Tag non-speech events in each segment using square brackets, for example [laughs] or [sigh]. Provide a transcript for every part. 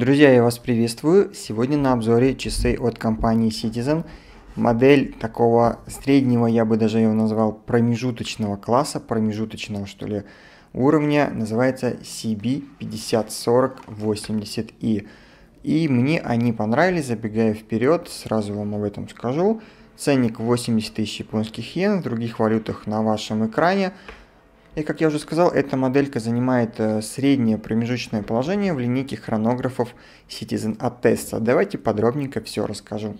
Друзья, я вас приветствую! Сегодня на обзоре часы от компании Citizen. Модель такого среднего, я бы даже ее назвал промежуточного класса, промежуточного что ли уровня, называется CB504080i. И мне они понравились, забегая вперед, сразу вам об этом скажу. Ценник 80 тысяч японских йен, в других валютах на вашем экране – и, как я уже сказал, эта моделька занимает э, среднее промежуточное положение в линейке хронографов Citizen Attesta. Давайте подробненько все расскажу.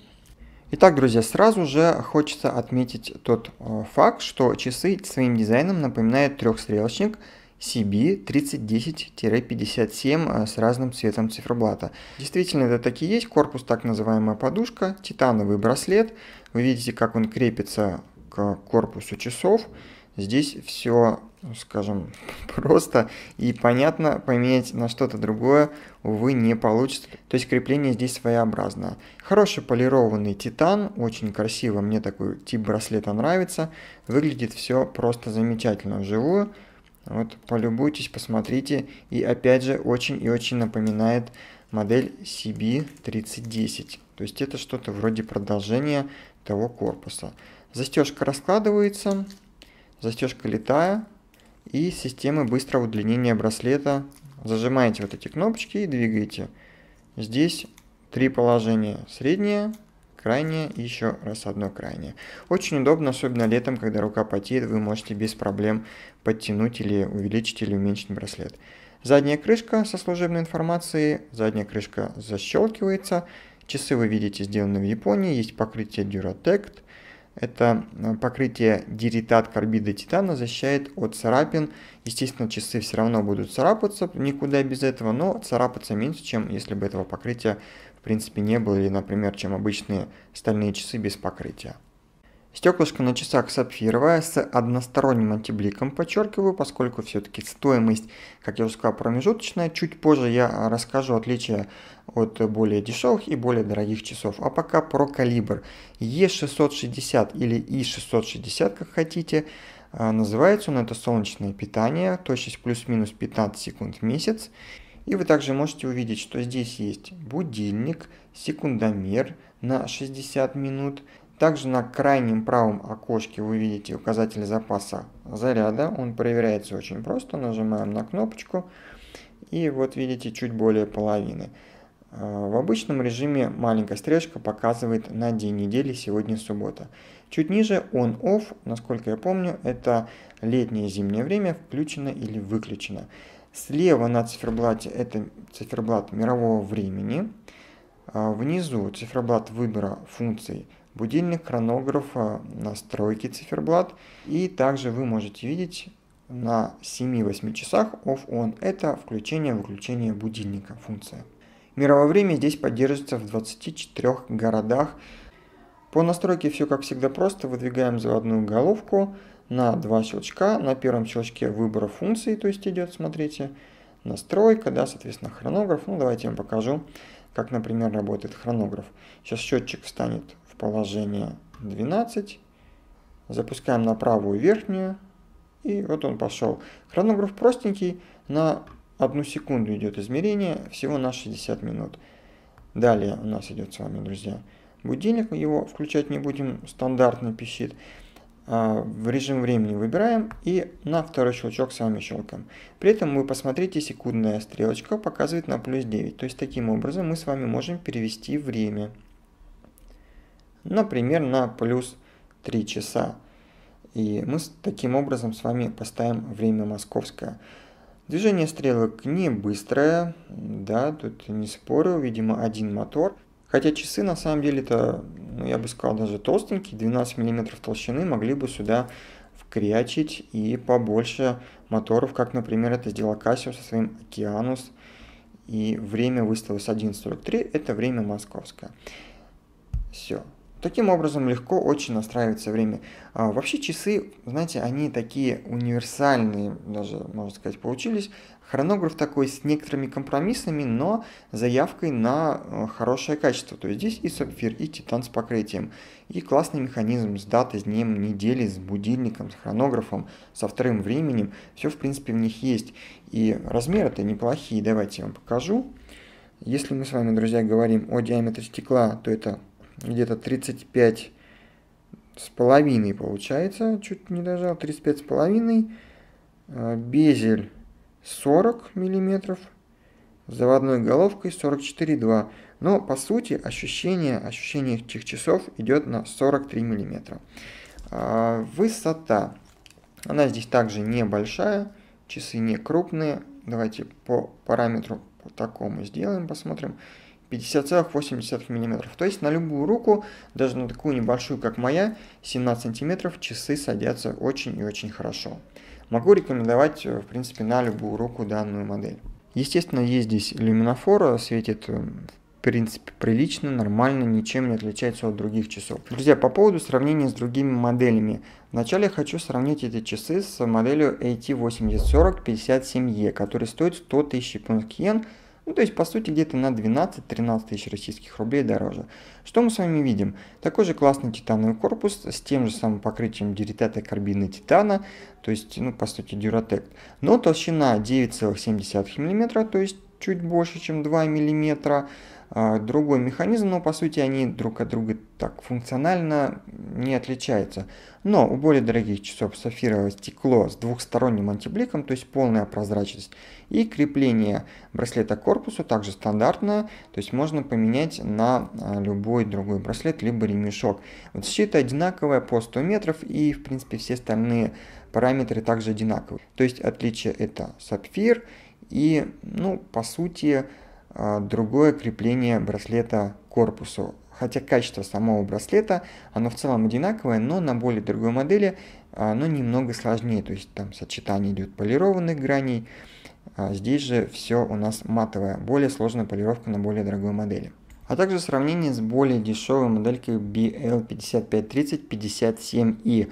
Итак, друзья, сразу же хочется отметить тот э, факт, что часы своим дизайном напоминают трехстрелочник CB3010-57 э, с разным цветом циферблата. Действительно, это так и есть. Корпус так называемая подушка, титановый браслет. Вы видите, как он крепится к корпусу часов. Здесь все, скажем, [laughs] просто и понятно, поменять на что-то другое, увы, не получится. То есть крепление здесь своеобразное. Хороший полированный титан, очень красиво, мне такой тип браслета нравится. Выглядит все просто замечательно вживую. Вот полюбуйтесь, посмотрите. И опять же, очень и очень напоминает модель CB3010. То есть это что-то вроде продолжения того корпуса. Застежка раскладывается застежка летая и системы быстрого удлинения браслета. Зажимаете вот эти кнопочки и двигаете. Здесь три положения. Среднее, крайнее и еще раз одно крайнее. Очень удобно, особенно летом, когда рука потеет, вы можете без проблем подтянуть или увеличить или уменьшить браслет. Задняя крышка со служебной информацией, задняя крышка защелкивается. Часы вы видите сделаны в Японии, есть покрытие Duratect. Это э, покрытие диритат карбида титана защищает от царапин. Естественно, часы все равно будут царапаться, никуда без этого, но царапаться меньше, чем если бы этого покрытия в принципе не было, или, например, чем обычные стальные часы без покрытия. Стеклышко на часах сапфировое с односторонним антибликом, подчеркиваю, поскольку все-таки стоимость, как я уже сказал, промежуточная. Чуть позже я расскажу отличия от более дешевых и более дорогих часов. А пока про калибр. E660 или I660, как хотите, э, называется он, это солнечное питание, точность плюс-минус 15 секунд в месяц. И вы также можете увидеть, что здесь есть будильник, секундомер на 60 минут. Также на крайнем правом окошке вы видите указатель запаса заряда. Он проверяется очень просто. Нажимаем на кнопочку. И вот видите чуть более половины. А, в обычном режиме маленькая стрелочка показывает на день недели, сегодня суббота. Чуть ниже on-off, насколько я помню, это летнее и зимнее время, включено или выключено. Слева на циферблате это циферблат мирового времени. А, внизу циферблат выбора функций будильник, хронограф, а, настройки циферблат. И также вы можете видеть на 7-8 часах off-on. Это включение-выключение будильника функция. Мировое время здесь поддерживается в 24 городах. По настройке все как всегда просто. Выдвигаем заводную головку на два щелчка. На первом щелчке выбор функции, то есть идет, смотрите, настройка, да, соответственно, хронограф. Ну, давайте я вам покажу, как, например, работает хронограф. Сейчас счетчик встанет в положение 12. Запускаем на правую верхнюю. И вот он пошел. Хронограф простенький. На одну секунду идет измерение, всего на 60 минут. Далее у нас идет с вами, друзья, будильник, его включать не будем, стандартно пищит. А, в режим времени выбираем и на второй щелчок с вами щелкаем. При этом вы посмотрите, секундная стрелочка показывает на плюс 9. То есть таким образом мы с вами можем перевести время. Например, на плюс 3 часа. И мы таким образом с вами поставим время московское. Движение стрелок не быстрое, да, тут не спорю, видимо, один мотор. Хотя часы на самом деле-то, ну, я бы сказал, даже толстенькие, 12 мм толщины, могли бы сюда вкрячить и побольше моторов, как, например, это сделал Casio со своим Океанус. И время выставилось 1.43, это время московское. Все, Таким образом, легко очень настраивается время. А, вообще часы, знаете, они такие универсальные, даже, можно сказать, получились. Хронограф такой с некоторыми компромиссами, но заявкой на э, хорошее качество. То есть здесь и сапфир, и титан с покрытием. И классный механизм с датой, с днем, недели, с будильником, с хронографом, со вторым временем. Все, в принципе, в них есть. И размеры-то неплохие. Давайте я вам покажу. Если мы с вами, друзья, говорим о диаметре стекла, то это где-то 35 с половиной получается, чуть не дожал, 35 с половиной, а, безель 40 миллиметров, заводной головкой 44,2. Но по сути ощущение, ощущение этих часов идет на 43 миллиметра. А, высота. Она здесь также небольшая, часы не крупные. Давайте по параметру по такому сделаем, посмотрим. 50,8 мм. То есть на любую руку, даже на такую небольшую, как моя, 17 сантиметров, часы садятся очень и очень хорошо. Могу рекомендовать, э, в принципе, на любую руку данную модель. Естественно, есть здесь люминофор, светит э, в принципе прилично, нормально, ничем не отличается от других часов. Друзья, по поводу сравнения с другими моделями. Вначале хочу сравнить эти часы с моделью AT8040 57E, который стоит 100 тысяч японских йен, ну, то есть, по сути, где-то на 12-13 тысяч российских рублей дороже. Что мы с вами видим? Такой же классный титановый корпус с тем же самым покрытием дюретата карбина титана, то есть, ну, по сути, дюратект. Но толщина 9,7 мм, то есть чуть больше, чем 2 мм. А, другой механизм, но ну, по сути они друг от друга так функционально не отличаются. Но у более дорогих часов сапфировое стекло с двухсторонним антибликом, то есть полная прозрачность, и крепление браслета к корпусу также стандартное, то есть можно поменять на а, любой другой браслет, либо ремешок. Вот защита одинаковая по 100 метров и в принципе все остальные параметры также одинаковые. То есть отличие это сапфир и, ну, по сути, а, другое крепление браслета к корпусу. Хотя качество самого браслета, оно в целом одинаковое, но на более другой модели а, оно немного сложнее. То есть там сочетание идет полированных граней, а здесь же все у нас матовое, более сложная полировка на более дорогой модели. А также сравнение с более дешевой моделькой bl 553057 57 i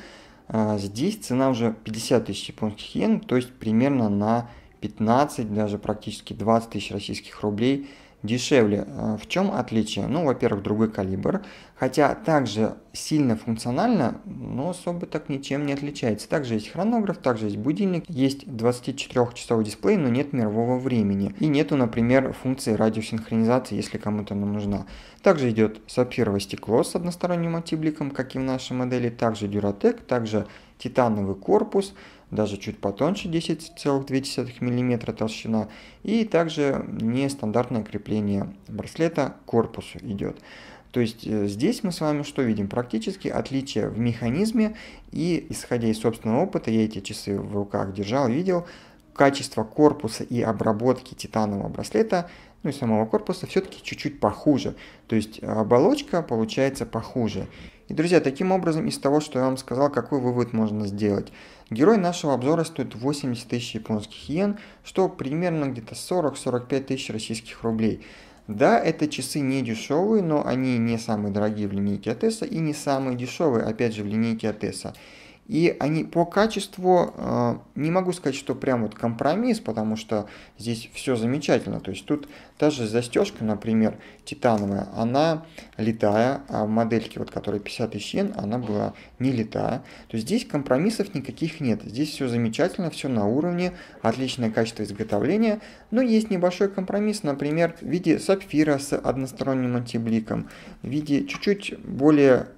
Здесь цена уже 50 тысяч японских йен, то есть примерно на 15, даже практически 20 тысяч российских рублей дешевле. А, в чем отличие? Ну, во-первых, другой калибр, хотя также сильно функционально, но особо так ничем не отличается. Также есть хронограф, также есть будильник, есть 24-часовой дисплей, но нет мирового времени. И нету, например, функции радиосинхронизации, если кому-то она нужна. Также идет сапфировое стекло с односторонним антибликом, как и в нашей модели, также дюратек, также титановый корпус, даже чуть потоньше 10,2 мм толщина. И также нестандартное крепление браслета к корпусу идет. То есть э, здесь мы с вами что видим? Практически отличие в механизме и исходя из собственного опыта, я эти часы в руках держал, видел, качество корпуса и обработки титанового браслета, ну и самого корпуса все-таки чуть-чуть похуже. То есть оболочка получается похуже. И, друзья, таким образом, из того, что я вам сказал, какой вывод можно сделать? Герой нашего обзора стоит 80 тысяч японских йен, что примерно где-то 40-45 тысяч российских рублей. Да, это часы не дешевые, но они не самые дорогие в линейке Атеса и не самые дешевые, опять же, в линейке Атеса. И они по качеству, э, не могу сказать, что прям вот компромисс, потому что здесь все замечательно. То есть тут даже застежка, например, титановая, она летая, а в модельке, вот, которая 50 тысяч йен, она была не летая. То есть здесь компромиссов никаких нет. Здесь все замечательно, все на уровне, отличное качество изготовления. Но есть небольшой компромисс, например, в виде сапфира с односторонним антибликом, в виде чуть-чуть более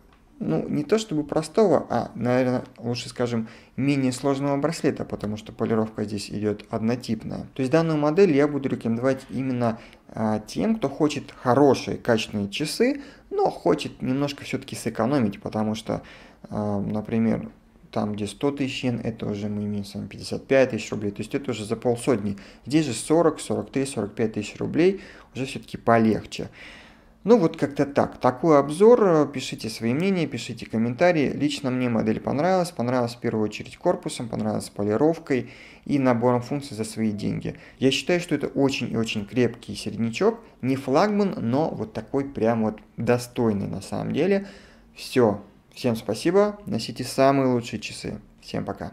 ну, не то чтобы простого, а, наверное, лучше скажем, менее сложного браслета, потому что полировка здесь идет однотипная. То есть данную модель я буду рекомендовать именно а, тем, кто хочет хорошие, качественные часы, но хочет немножко все-таки сэкономить, потому что, а, например, там, где 100 тысяч йен, это уже мы имеем с вами 55 тысяч рублей, то есть это уже за полсотни. Здесь же 40, 43, 45 тысяч рублей уже все-таки полегче. Ну вот как-то так. Такой обзор. Пишите свои мнения, пишите комментарии. Лично мне модель понравилась. Понравилась в первую очередь корпусом, понравилась полировкой и набором функций за свои деньги. Я считаю, что это очень и очень крепкий середнячок. Не флагман, но вот такой прям вот достойный на самом деле. Все. Всем спасибо. Носите самые лучшие часы. Всем пока.